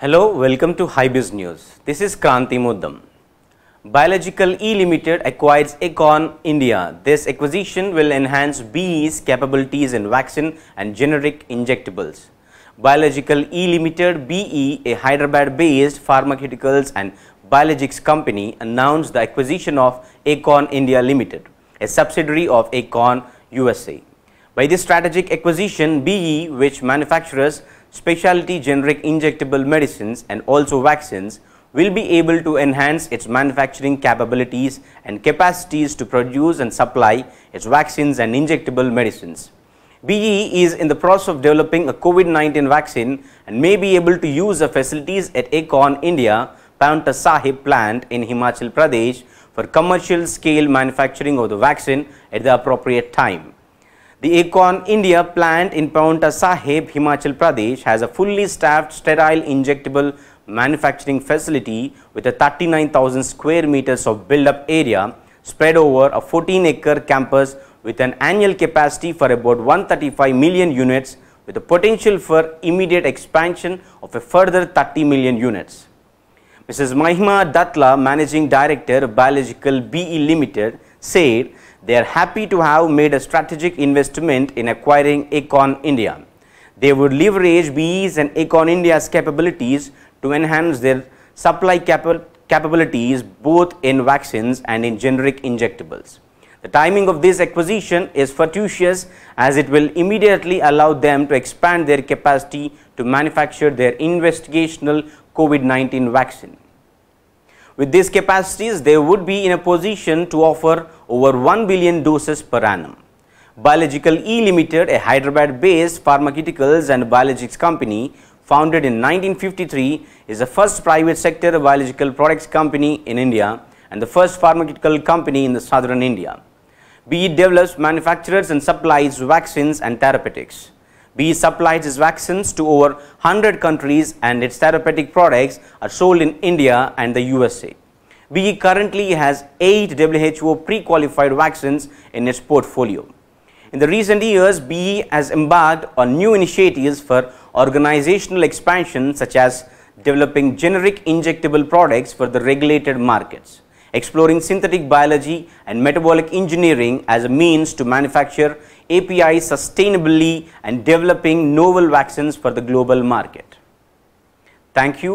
Hello, welcome to Highbiz News. This is Kranti Muddam. Biological E Limited acquires Econ India. This acquisition will enhance BE's capabilities in vaccine and generic injectables. Biological E Limited BE, a Hyderabad-based pharmaceuticals and biologics company, announced the acquisition of Econ India Limited, a subsidiary of Econ USA. By this strategic acquisition, BE, which manufactures specialty generic injectable medicines and also vaccines will be able to enhance its manufacturing capabilities and capacities to produce and supply its vaccines and injectable medicines. BE is in the process of developing a COVID-19 vaccine and may be able to use the facilities at Akon India Panta Sahib plant in Himachal Pradesh for commercial scale manufacturing of the vaccine at the appropriate time. The Acorn India plant in Paonta Sahib, Himachal Pradesh has a fully staffed sterile injectable manufacturing facility with a 39,000 square meters of build-up area spread over a 14-acre campus with an annual capacity for about 135 million units with a potential for immediate expansion of a further 30 million units. Mrs. Mahima Datla, Managing Director, Biological BE Limited, said they are happy to have made a strategic investment in acquiring Econ India. They would leverage BE's and Econ India's capabilities to enhance their supply capabilities both in vaccines and in generic injectables. The timing of this acquisition is fortuitous as it will immediately allow them to expand their capacity to manufacture their investigational COVID-19 vaccine. With these capacities, they would be in a position to offer over 1 billion doses per annum. Biological E Limited, a Hyderabad-based pharmaceuticals and biologics company founded in 1953, is the first private sector biological products company in India and the first pharmaceutical company in the southern India. BE develops, manufactures and supplies vaccines and therapeutics. BE supplies its vaccines to over 100 countries and its therapeutic products are sold in India and the USA. BE currently has 8 WHO pre-qualified vaccines in its portfolio. In the recent years, BE has embarked on new initiatives for organizational expansion such as developing generic injectable products for the regulated markets, exploring synthetic biology and metabolic engineering as a means to manufacture API sustainably and developing novel vaccines for the global market. Thank you.